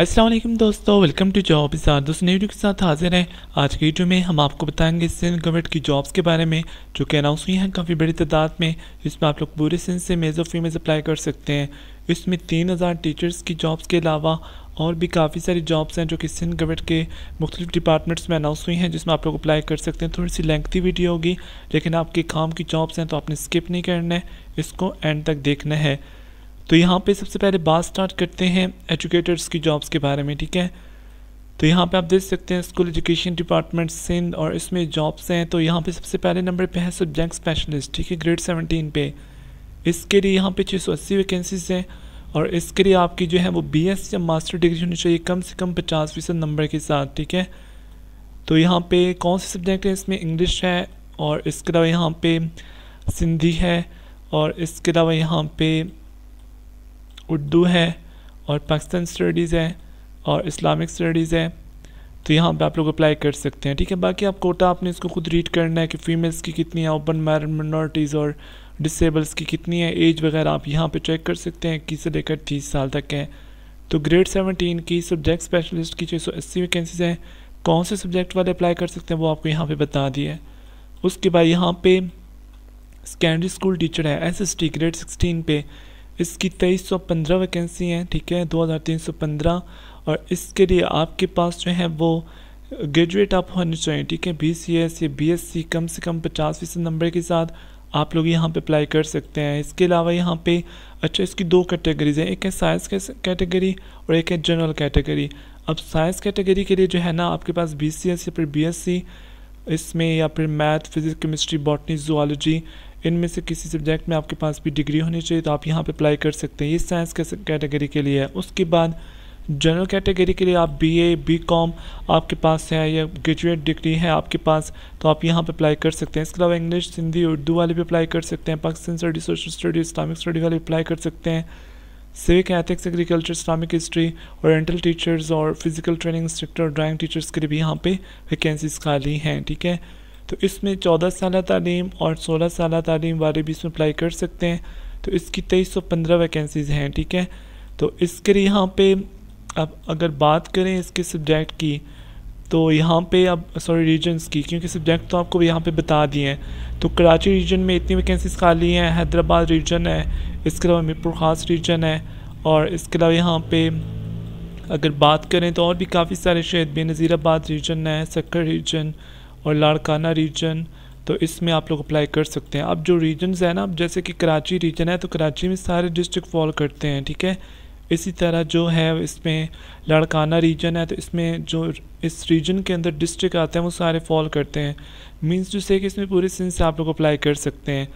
असलम दोस्तों welcome to job इस दोस्तों न्यू के साथ हाजिर हैं आज की वीडियो में हम आपको बताएंगे सिंध गवर्नमेंट की जॉब्स के बारे में जो कि अनाउंस हुई हैं काफ़ी बड़ी तादाद में इसमें आप लोग पूरे सिंध से मेज़ और फीमेज अप्लाई कर सकते हैं इसमें तीन हज़ार टीचर्स की जॉब्स के अलावा और भी काफ़ी सारी जॉब्स हैं जो कि सिंध गवर्नमेंट के मुख्तलिफ डिपार्टमेंट्स में अनाउंस हुई हैं जिसमें आप लोग अप्लाई कर सकते हैं थोड़ी सी लेंथी वीडियो होगी लेकिन आपके काम की जॉब्स हैं तो आपने स्किप नहीं करना है इसको एंड तक देखना है तो यहाँ पे सबसे पहले बात स्टार्ट करते हैं एजुकेटर्स की जॉब्स के बारे में ठीक है तो यहाँ पे आप देख सकते हैं स्कूल एजुकेशन डिपार्टमेंट सिंध और इसमें जॉब्स हैं तो यहाँ पे सबसे पहले नंबर पे है सब्जेक्ट स्पेशलिस्ट ठीक है ग्रेड सेवनटीन पे इसके लिए यहाँ पे छः सौ अस्सी वैकेंसीज हैं और इसके लिए आपकी जो है वो बी एस या मास्टर डिग्री होनी चाहिए कम से कम पचास फीसद नंबर के साथ ठीक है तो यहाँ पे कौन से सब्जेक्ट है इसमें इंग्लिश है और इसके अलावा यहाँ पे सिंधी है और इसके अलावा यहाँ पे उर्दू है और पाकिस्तान स्टडीज़ है और इस्लामिक स्टडीज़ है तो यहाँ पे आप लोग अप्लाई कर सकते हैं ठीक है बाकी आप कोटा आपने इसको खुद रीड करना है कि फ़ीमेल्स की कितनी है ओपन माइनॉरिटीज़ और डिसेबल्स की कितनी है एज वगैरह आप यहाँ पे चेक कर सकते हैं इक्कीस से लेकर तीस साल तक है तो ग्रेड सेवनटीन की सब्जेक्ट स्पेशलिस्ट की छः सौ अस्सी वैकेंसीज हैं कौन से सब्जेक्ट वाले अप्लाई कर सकते हैं वो आपको यहाँ पर बता दिए उसके बाद यहाँ पर सेकेंडरी स्कूल टीचर है S S T grade sixteen पे इसकी तेईस सौ पंद्रह वैकेंसी हैं ठीक है दो हज़ार तीन सौ पंद्रह और इसके लिए आपके पास जो है वो ग्रेजुएट आप होने चाहिए ठीक है बी सी एस या बी एस सी कम से कम पचास फीसद नंबर के साथ आप लोग यहाँ पे अप्लाई कर सकते हैं इसके अलावा यहाँ पे अच्छा इसकी दो कैटेगरीज हैं एक है साइंस कैटेगरी और एक है जनरल कैटेगरी अब साइंस कैटेगरी के लिए जो है ना आपके पास बी सी एस या फिर बी एस सी इसमें या फिर math physics chemistry botany zoology इनमें से किसी सब्जेक्ट में आपके पास भी डिग्री होनी चाहिए तो आप यहाँ पर अप्लाई कर सकते हैं ये साइंस के कैटेगरी के लिए है उसके बाद जनरल कैटेगरी के लिए आप बीए, बीकॉम आपके पास है या ग्रेजुएट डिग्री है आपके पास तो आप यहाँ पे अप्लाई कर सकते हैं इसके अलावा इंग्लिश हिंदी उर्दू वाले भी अप्लाई कर सकते हैं Pakistan study social study Islamic study वाले अप्लाई कर सकते हैं civic ethics agriculture Islamic history औरटल टीचर्स और physical training instructor drawing teachers के लिए भी यहाँ पर वैकेंसीज खाली हैं ठीक है तो इसमें चौदह साल तालीम और सोलह साल तालीम वाले भी इसमें अप्लाई कर सकते हैं तो इसकी तेईस सौ पंद्रह वैकेंसीज़ हैं ठीक है तो इसके लिए यहाँ पे अब अगर बात करें इसके सब्जेक्ट की तो यहाँ पे अब सॉरी रीजन्स की क्योंकि सब्जेक्ट तो आपको यहाँ पे बता दिए हैं तो कराची रीजन में इतनी वैकेंसीज खाली हैं हैदराबाद रीजन है इसके अलावा मीरपुर खास रीजन है और इसके अलावा यहाँ पे अगर बात करें तो और भी काफ़ी सारे शहर बेनज़ीराबाद रीजन है सक्कर रीजन और लाड़काना रीजन तो इसमें आप लोग अप्लाई कर सकते हैं अब जो रीजन्स हैं ना अब जैसे कि कराची रीजन है तो कराची में सारे डिस्ट्रिक्ट फॉल करते हैं ठीक है इसी तरह जो है इसमें लड़काना रीजन है तो इसमें जो इस रीजन के अंदर डिस्ट्रिक्ट आते हैं वो सारे फॉल करते हैं मींस जो से कि इसमें पूरे से आप लोग अप्लाई कर सकते हैं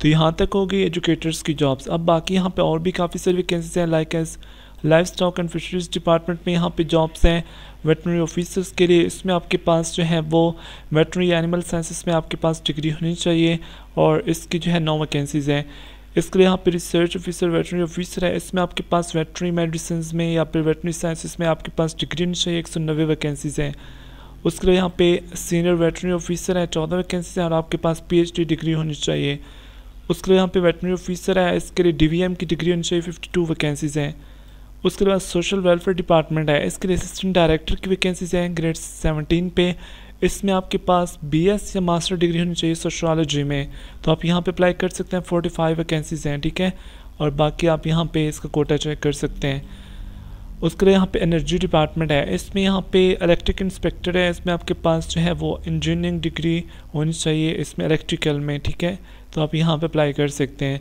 तो यहाँ तक हो गई एजुकेटर्स की जॉब्स अब बाकी यहाँ पे और भी काफ़ी सारी वैकेंसीज हैं like as life stock and fisheries department में यहाँ पे जॉब्स हैं वेटनरी ऑफिसर्स के लिए इसमें आपके पास जो है वो वेटनरी एनिमल साइंसिस में आपके पास डिग्री होनी चाहिए और इसकी जो है नौ वैकेंसीज़ हैं इसके लिए यहाँ पे रिसर्च ऑफिसर वेटनरी ऑफिसर है इसमें आपके पास वेटनरी मेडिसिन में या फिर वेटनरी साइंसिस में आपके पास डिग्री होनी चाहिए एक सौ नब्बे वैकेंसीज़ हैं उसके लिए यहाँ पे सीनियर वेटनरी ऑफिसर है चौदह वैकेंसी हैं और आपके पास पीएचडी डिग्री होनी चाहिए उसके लिए यहाँ पे वेटनरी ऑफिसर है इसके लिए डीवीएम की डिग्री होनी चाहिए फिफ्टी टू वैकेंसीज़ हैं उसके बाद सोशल वेलफेयर डिपार्टमेंट है इसके लिए असिस्टेंट डायरेक्टर की वैकेंसीज हैं ग्रेड सेवनटीन पे इसमें आपके पास बीएस या मास्टर डिग्री होनी चाहिए सोशोलॉजी में तो आप यहाँ पे अप्लाई कर सकते हैं फोर्टी फाइव वैकेंसीज हैं ठीक है और बाकी आप यहाँ पे इसका कोटा चेक कर सकते हैं उसके लिए यहाँ पे एनर्जी डिपार्टमेंट है इसमें यहाँ पे इलेक्ट्रिक इंस्पेक्टर है इसमें आपके पास जो है वो इंजीनियरिंग डिग्री होनी चाहिए इसमें इलेक्ट्रिकल में ठीक है तो आप यहाँ पे अप्लाई कर सकते हैं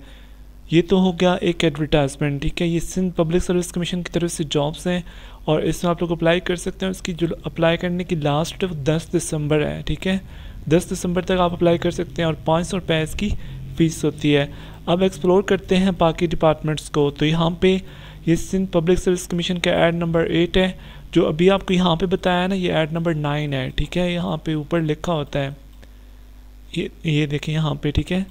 ये तो हो गया एक एडवर्टाइजमेंट ठीक है ये सिंध पब्लिक सर्विस कमीशन की तरफ से जॉब्स हैं और इसमें आप लोग अप्लाई कर सकते हैं उसकी जो अप्लाई करने की लास्ट दस दिसंबर है ठीक है दस दिसंबर तक आप अप्लाई कर सकते हैं और पाँच सौ रुपये इसकी फ़ीस होती है अब एक्सप्लोर करते हैं बाकी डिपार्टमेंट्स को तो यहाँ पे ये सिंध पब्लिक सर्विस कमीशन का एड नंबर एट है जो अभी आपको यहाँ पे बताया ना ये एड नंबर नाइन है ठीक है यहाँ पे ऊपर लिखा होता है ये ये देखें यहाँ पे ठीक है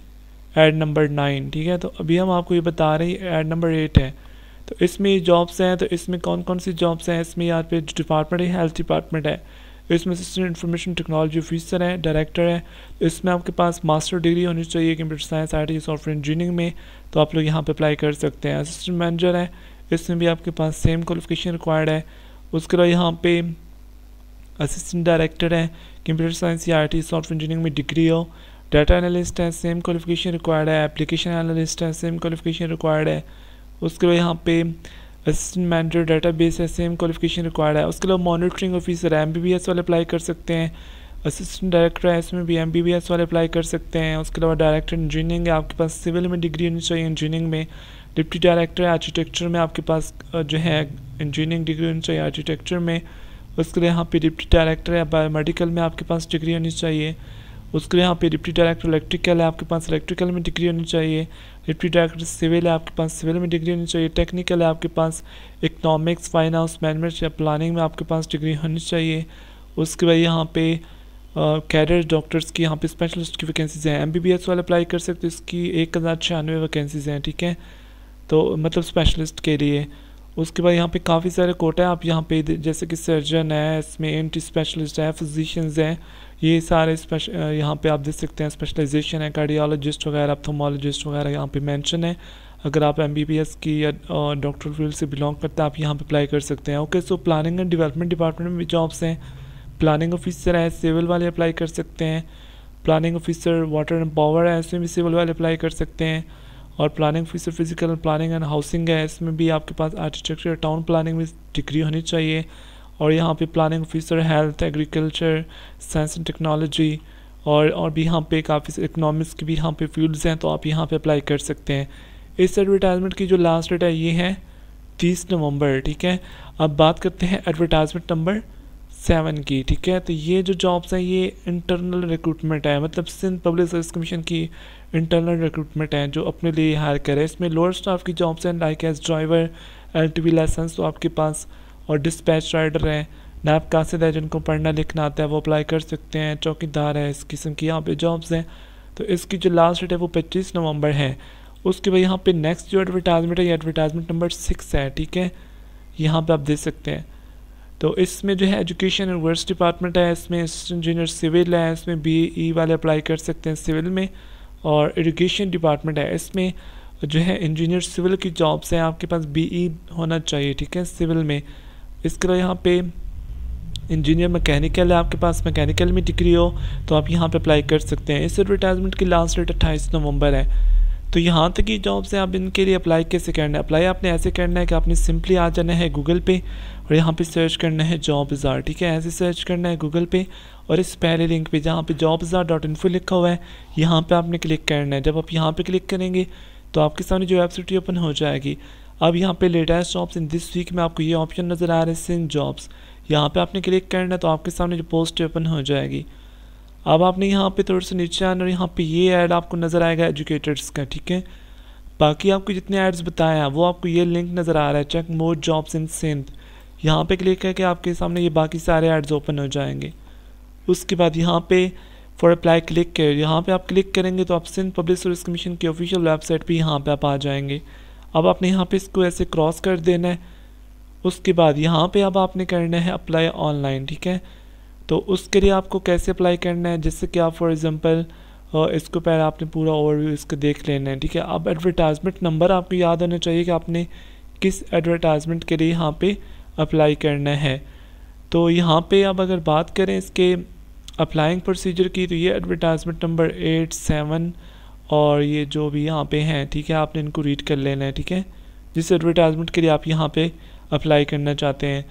एड नंबर नाइन ठीक है तो अभी हम आपको ये बता रहे हैं एड नंबर एट है तो इसमें जॉब्स हैं तो इसमें कौन कौन सी जॉब्स हैं इसमें यहाँ पे डिपार्टमेंट है हेल्थ डिपार्टमेंट है इसमें असिस्टेंट इन्फॉर्मेशन टेक्नोलॉजी ऑफिसर है डायरेक्टर है तो इसमें आपके पास मास्टर डिग्री होनी चाहिए computer science I T software engineering में तो आप लोग यहाँ पर अप्लाई कर सकते हैं असिस्टेंट मैनेजर है इसमें भी आपके पास सेम क्वालिफिकेशन रिक्वायर्ड है उसके अलावा यहाँ पे असिस्टेंट डायरेक्टर है कंप्यूटर साइंस या आई टी सॉफ्टवेयर इंजीनियरिंग में डिग्री हो डाटा एनालिस्ट है सेम क्वालिफिकेशन रिक्वायर्ड है एप्लीकेशन एनालिस्ट है सेम क्वालिफिकेशन रिक्वायर्ड है उसके बाद यहाँ पे असिस्टेंट मैनेजर डाटा बेस है सेम क्वालिफिकेशन रिक्वायर्ड है उसके अलावा मॉनिटरिंग ऑफिसर है एम वाले अप्लाई कर सकते हैं असिस्टेंट डायरेक्टर है इसमें भी एम बी बी एस वाले अप्लाई कर सकते हैं उसके अलावा डायरेक्टर इंजीनियरिंग है आपके पास सिविल में डिग्री होनी चाहिए इंजीनियरिंग में डिप्टी डायरेक्टर है आर्किटेक्चर में आपके पास जो है इंजीनियरिंग डिग्री होनी चाहिए आर्किटेक्चर में उसके लिए यहाँ पे डिप्टी डायरेक्टर है बायोमेडिकल में आपके पास डिग्री होनी चाहिए उसके लिए यहाँ पे डिप्टी डायरेक्टर इलेक्ट्रिकल है आपके पास इलेक्ट्रिकल में डिग्री होनी चाहिए डिप्टी डायरेक्टर सिविल है आपके पास सिविल में डिग्री होनी चाहिए टेक्निकल है आपके पास इकनॉमिक्स फाइनेंस मैनेजमेंट या प्लानिंग में आपके पास डिग्री होनी चाहिए उसके बाद यहाँ पे कैडर डॉक्टर्स की यहाँ पे स्पेशलिस्ट की वैकेंसीज़ हैं एम बी बी एस वाले अप्लाई कर सकते हो इसकी एक हज़ार छियानवे वैकेंसीज़ हैं ठीक है तो मतलब स्पेशलिस्ट के लिए उसके बाद यहाँ पे काफ़ी सारे कोटा हैं आप यहाँ पे जैसे कि सर्जन है इसमें एंटी स्पेशलिस्ट हैं फिजिशियंस हैं ये सारे स्पेश यहाँ पे आप देख सकते हैं स्पेशलाइजेशन है कार्डियोलॉजिस्ट वगैरह अपथोमोलॉजिस्ट वगैरह यहाँ पे मेंशन है अगर आप एम की या डॉक्टर फील्ड से बिलोंग करते हैं आप यहाँ पे अप्लाई कर सकते हैं okay so planning and development department में भी जॉब्स हैं प्लानिंग ऑफिसर है सिविल वाले अप्लाई कर सकते हैं planning officer water and power है इसमें भी सिविल वाले अप्लाई कर सकते हैं और planning officer physical planning and housing है इसमें भी आपके पास आर्किटेक्चर टाउन प्लानिंग में डिग्री होनी चाहिए और यहाँ पे planning officer health agriculture science and technology और और भी यहाँ पे काफ़ी इकनॉमिक्स के भी यहाँ पे फील्ड्स हैं तो आप यहाँ पे अप्लाई कर सकते हैं इस एडवर्टाइजमेंट की जो लास्ट डेट है ये है तीस नवंबर ठीक है अब बात करते हैं एडवर्टाइजमेंट नंबर सेवन की ठीक है तो ये जो जॉब्स हैं ये इंटरनल रिक्रूटमेंट है मतलब सिंध पब्लिक सर्विस कमीशन की इंटरनल रिक्रूटमेंट है जो अपने लिए हायर करें इसमें लोअर स्टाफ की जॉब्स हैं like as driver L T licence तो आपके पास और डिस्पैच राइडर हैं नैब कासिद है जिनको पढ़ना लिखना आता है वो अप्लाई कर सकते हैं चौकीदार है इस किस्म की यहाँ पे जॉब्स हैं तो इसकी जो लास्ट डेट है वो 25 नवंबर है उसके बाद यहाँ पे नेक्स्ट जो एडवर्टाइजमेंट है ये एडवर्टाइजमेंट नंबर सिक्स है ठीक है यहाँ पे आप देख सकते हैं तो इसमें जो है एजुकेशन एंड वर्स डिपार्टमेंट है इसमें इंजीनियर सिविल है इसमें बी ई e वाले अप्लाई कर सकते हैं सिविल में और एजुकेशन डिपार्टमेंट है इसमें जो है इंजीनियर सिविल की जॉब्स हैं आपके पास बी ई e होना चाहिए ठीक है सिविल में इसके अलावा यहाँ पे इंजीनियर मैकेनिकल है आपके पास मैकेनिकल में डिग्री हो तो आप यहाँ पे अप्लाई कर सकते हैं इस एडवर्टाइजमेंट की लास्ट डेट अट्ठाईस नवंबर है तो यहाँ तक की जॉब्स हैं आप इनके लिए अप्लाई कैसे करना है अप्लाई आपने ऐसे करना है कि आपने सिंपली आ जाना है गूगल पे और यहाँ पे सर्च करना है जॉब बाज़ार ठीक है ऐसे सर्च करना है गूगल पे और इस पहले लिंक पे जहाँ पे जॉब बाज़ार डॉट इन्फो लिखा हुआ है यहाँ पे आपने क्लिक करना है जब आप यहाँ पे क्लिक करेंगे तो आपके सामने जो वेबसाइट ओपन हो जाएगी अब यहाँ पे latest jobs in this week में आपको ये ऑप्शन नज़र आ रहे हैं सिंह जॉब्स यहाँ पे आपने क्लिक करना है तो आपके सामने जो पोस्ट ओपन हो जाएगी अब आपने यहाँ पे थोड़े से नीचे आना और यहाँ पे ये ऐड आपको नज़र आएगा एजुकेटर्स का ठीक है बाकी आपको जितने ऐड्स बताए हैं वो आपको ये लिंक नज़र आ रहा है check more jobs in Sindh यहाँ पर क्लिक करके आपके सामने ये बाकी सारे ऐड्स ओपन हो जाएंगे उसके बाद यहाँ पर फॉर अप्लाई क्लिक कर यहाँ पर आप क्लिक करेंगे तो आप सिंध पब्लिक सर्विस कमीशन की ऑफिशियल वेबसाइट पर यहाँ पर आप आ जाएंगे अब आपने यहाँ पे इसको ऐसे क्रॉस कर देना है उसके बाद यहाँ पे अब आपने करना है अप्लाई ऑनलाइन ठीक है तो उसके लिए आपको कैसे अप्लाई करना है जिससे कि आप फॉर एग्ज़ाम्पल इसको पहले आपने पूरा ओवरव्यू इसको देख लेना है ठीक है अब एडवर्टाइजमेंट नंबर आपको याद होना चाहिए कि आपने किस एडवर्टाइजमेंट के लिए यहाँ पे अप्लाई करना है तो यहाँ पे अब अगर बात करें इसके अप्लाइंग प्रोसीजर की तो ये एडवर्टाइजमेंट नंबर एट सेवन और ये जो भी यहाँ पे हैं ठीक है आपने इनको रीड कर लेना है ठीक है जिस एडवर्टाइजमेंट के लिए आप यहाँ पे अप्लाई करना चाहते हैं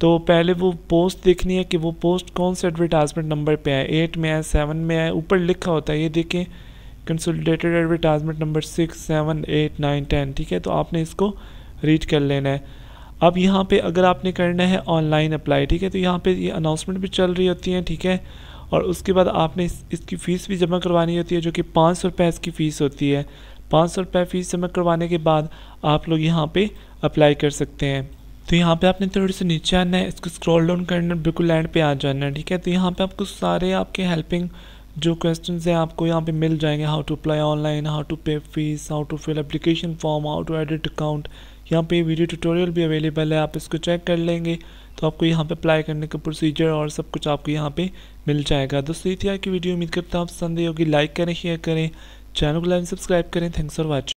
तो पहले वो पोस्ट देखनी है कि वो पोस्ट कौन से एडवर्टाइजमेंट नंबर पे है एट में है सेवन में है ऊपर लिखा होता है ये देखें consolidated advertisement number six seven eight nine ten ठीक है तो आपने इसको रीड कर लेना है अब यहाँ पर अगर आपने करना है ऑनलाइन अप्लाई ठीक है तो यहाँ पर ये अनाउंसमेंट भी चल रही होती हैं ठीक है और उसके बाद आपने इस, इसकी फ़ीस भी जमा करवानी होती है जो कि पाँच सौ रुपये इसकी फ़ीस होती है पाँच सौ रुपये फ़ीस जमा करवाने के बाद आप लोग यहाँ पे अप्लाई कर सकते हैं तो यहाँ पे आपने थोड़े से नीचे आना है इसको स्क्रॉल डाउन करना बिल्कुल लैंड पे आ जाना है ठीक है तो यहाँ पे आपको सारे आपके हेल्पिंग जो क्वेश्चन हैं आपको यहाँ पे मिल जाएंगे how to apply online how to pay fees how to fill application form how to edit account यहाँ पे वीडियो ट्यूटोरियल भी अवेलेबल है आप इसको चेक कर लेंगे तो आपको यहाँ पे अप्लाई करने का प्रोसीजर और सब कुछ आपको यहाँ पे मिल जाएगा दोस्तों इतिहास की वीडियो उम्मीद करता हूँ आप पसंद होगी लाइक करें शेयर करें चैनल को लाइन सब्सक्राइब करें थैंक्स फॉर वॉचिंग